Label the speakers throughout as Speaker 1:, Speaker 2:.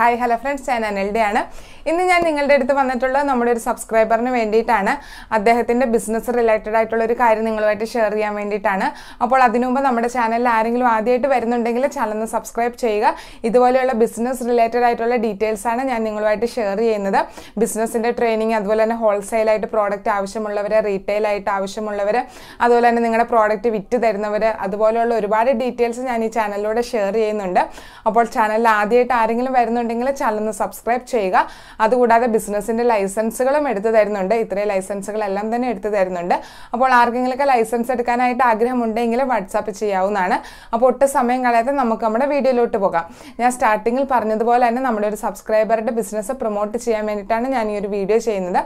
Speaker 1: hi hello friends ഞാൻ അനൽഡയാണ് ഇന്ന് ഞാൻ നിങ്ങളുടെ അടുത്ത് വന്നിട്ടുള്ളത് നമ്മുടെ ഒരു സബ്സ്ക്രൈബറിന് വേണ്ടിയിട്ടാണ് അദ്ദേഹത്തിൻ്റെ ബിസിനസ് റിലേറ്റഡ് ആയിട്ടുള്ള ഒരു കാര്യം നിങ്ങളുമായിട്ട് ഷെയർ ചെയ്യാൻ വേണ്ടിയിട്ടാണ് അപ്പോൾ അതിനു മുമ്പ് നമ്മുടെ ചാനലിൽ ആരെങ്കിലും ആദ്യമായിട്ട് വരുന്നുണ്ടെങ്കിൽ ചാനൽ സബ്സ്ക്രൈബ് ചെയ്യുക ഇതുപോലെയുള്ള ബിസിനസ് റിലേറ്റഡ് ആയിട്ടുള്ള ഡീറ്റെയിൽസ് ആണ് ഞാൻ നിങ്ങളുമായിട്ട് ഷെയർ ചെയ്യുന്നത് ബിസിനസ്സിൻ്റെ ട്രെയിനിങ് അതുപോലെ തന്നെ ഹോൾസെയിലായിട്ട് പ്രോഡക്റ്റ് ആവശ്യമുള്ളവർ റീറ്റെയിലായിട്ട് ആവശ്യമുള്ളവർ അതുപോലെ തന്നെ നിങ്ങളുടെ പ്രോഡക്റ്റ് വിറ്റ് തരുന്നവർ അതുപോലെയുള്ള ഒരുപാട് ഡീറ്റെയിൽസ് ഞാൻ ഈ ചാനലിലൂടെ ഷെയർ ചെയ്യുന്നുണ്ട് അപ്പോൾ ചാനലിൽ ആദ്യമായിട്ട് ആരെങ്കിലും വരുന്നുണ്ട് ഉണ്ടെങ്കിൽ ചാനൽ സബ്സ്ക്രൈബ് ചെയ്യുക അതുകൂടാതെ ബിസിനസ്സിൻ്റെ ലൈസൻസുകളും എടുത്തു തരുന്നുണ്ട് ഇത്രയും ലൈസൻസുകളെല്ലാം തന്നെ എടുത്തു തരുന്നുണ്ട് അപ്പോൾ ആർക്കെങ്കിലൊക്കെ ലൈസൻസ് എടുക്കാനായിട്ട് ആഗ്രഹമുണ്ടെങ്കിൽ വാട്സാപ്പ് ചെയ്യാവുന്നതാണ് അപ്പോൾ ഒട്ട് സമയം കളയാതെ നമുക്ക് നമ്മുടെ വീഡിയോയിലോട്ട് പോകാം ഞാൻ സ്റ്റാർട്ടിങ്ങിൽ പറഞ്ഞതുപോലെ തന്നെ നമ്മുടെ ഒരു സബ്സ്ക്രൈബറുടെ ബിസിനസ് പ്രൊമോട്ട് ചെയ്യാൻ വേണ്ടിയിട്ടാണ് ഞാൻ ഈ ഒരു വീഡിയോ ചെയ്യുന്നത്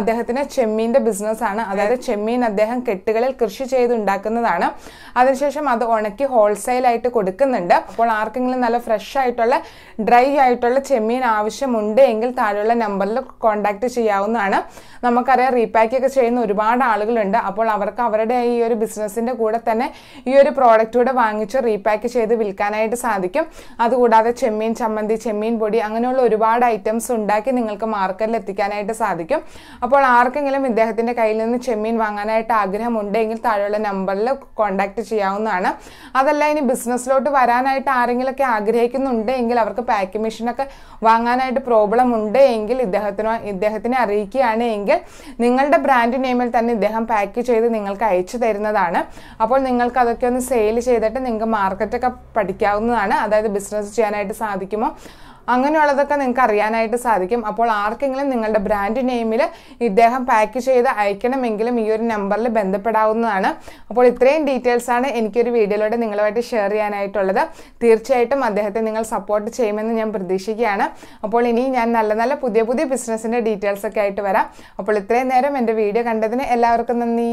Speaker 1: അദ്ദേഹത്തിന് ചെമ്മീൻ്റെ ബിസിനസ്സാണ് അതായത് ചെമ്മീൻ അദ്ദേഹം കെട്ടുകളിൽ കൃഷി ചെയ്തുണ്ടാക്കുന്നതാണ് അതിനുശേഷം അത് ഉണക്കി ഹോൾസെയിലായിട്ട് കൊടുക്കുന്നുണ്ട് അപ്പോൾ ആർക്കെങ്കിലും നല്ല ഫ്രഷ് ആയിട്ടുള്ള ഡ്രൈ ആയിട്ട് ആയിട്ടുള്ള ചെമ്മീൻ ആവശ്യമുണ്ട് എങ്കിൽ താഴെയുള്ള നമ്പറിൽ കോൺടാക്ട് ചെയ്യാവുന്നതാണ് നമുക്കറിയാം റീപാക്ക് ഒക്കെ ചെയ്യുന്ന ഒരുപാട് ആളുകളുണ്ട് അപ്പോൾ അവർക്ക് അവരുടെ ഈ ഒരു ബിസിനസ്സിൻ്റെ കൂടെ തന്നെ ഈ ഒരു പ്രോഡക്റ്റ് കൂടെ വാങ്ങിച്ച് റീപാക്ക് ചെയ്ത് വിൽക്കാനായിട്ട് സാധിക്കും അതുകൂടാതെ ചെമ്മീൻ ചമ്മന്തി ചെമ്മീൻ പൊടി അങ്ങനെയുള്ള ഒരുപാട് ഐറ്റംസ് ഉണ്ടാക്കി നിങ്ങൾക്ക് മാർക്കറ്റിൽ എത്തിക്കാനായിട്ട് സാധിക്കും അപ്പോൾ ആർക്കെങ്കിലും ഇദ്ദേഹത്തിൻ്റെ കയ്യിൽ നിന്ന് ചെമ്മീൻ വാങ്ങാനായിട്ട് ആഗ്രഹമുണ്ടെങ്കിൽ താഴെയുള്ള നമ്പറിൽ കോൺടാക്ട് ചെയ്യാവുന്നതാണ് അതല്ല ഇനി ബിസിനസ്സിലോട്ട് വരാനായിട്ട് ആരെങ്കിലുമൊക്കെ ആഗ്രഹിക്കുന്നുണ്ടെങ്കിൽ അവർക്ക് പാക്കിംഗ് മെഷീൻ നിന്നൊക്കെ വാങ്ങാനായിട്ട് പ്രോബ്ലം ഉണ്ട് എങ്കിൽ ഇദ്ദേഹത്തിന് ഇദ്ദേഹത്തിനെ അറിയിക്കുകയാണ് എങ്കിൽ നിങ്ങളുടെ ബ്രാൻഡ് നെയിമിൽ തന്നെ ഇദ്ദേഹം പാക്ക് ചെയ്ത് നിങ്ങൾക്ക് അയച്ചു തരുന്നതാണ് അപ്പോൾ നിങ്ങൾക്ക് അതൊക്കെ ഒന്ന് സെയിൽ ചെയ്തിട്ട് നിങ്ങൾക്ക് മാർക്കറ്റൊക്കെ പഠിക്കാവുന്നതാണ് അതായത് ബിസിനസ് ചെയ്യാനായിട്ട് സാധിക്കുമോ അങ്ങനെയുള്ളതൊക്കെ നിങ്ങൾക്ക് അറിയാനായിട്ട് സാധിക്കും അപ്പോൾ ആർക്കെങ്കിലും നിങ്ങളുടെ ബ്രാൻഡ് നെയിമിൽ ഇദ്ദേഹം പാക്ക് ചെയ്ത് അയക്കണമെങ്കിലും ഈ ഒരു നമ്പറിൽ ബന്ധപ്പെടാവുന്നതാണ് അപ്പോൾ ഇത്രയും ഡീറ്റെയിൽസ് ആണ് എനിക്കൊരു വീഡിയോയിലൂടെ നിങ്ങളുമായിട്ട് ഷെയർ ചെയ്യാനായിട്ടുള്ളത് തീർച്ചയായിട്ടും അദ്ദേഹത്തെ നിങ്ങൾ സപ്പോർട്ട് ചെയ്യുമെന്ന് ഞാൻ പ്രതീക്ഷിക്കുകയാണ് അപ്പോൾ ഇനി ഞാൻ നല്ല നല്ല പുതിയ പുതിയ ബിസിനസ്സിൻ്റെ ഡീറ്റെയിൽസ് ഒക്കെ ആയിട്ട് വരാം അപ്പോൾ ഇത്രയും നേരം എൻ്റെ വീഡിയോ കണ്ടതിന് എല്ലാവർക്കും നന്ദി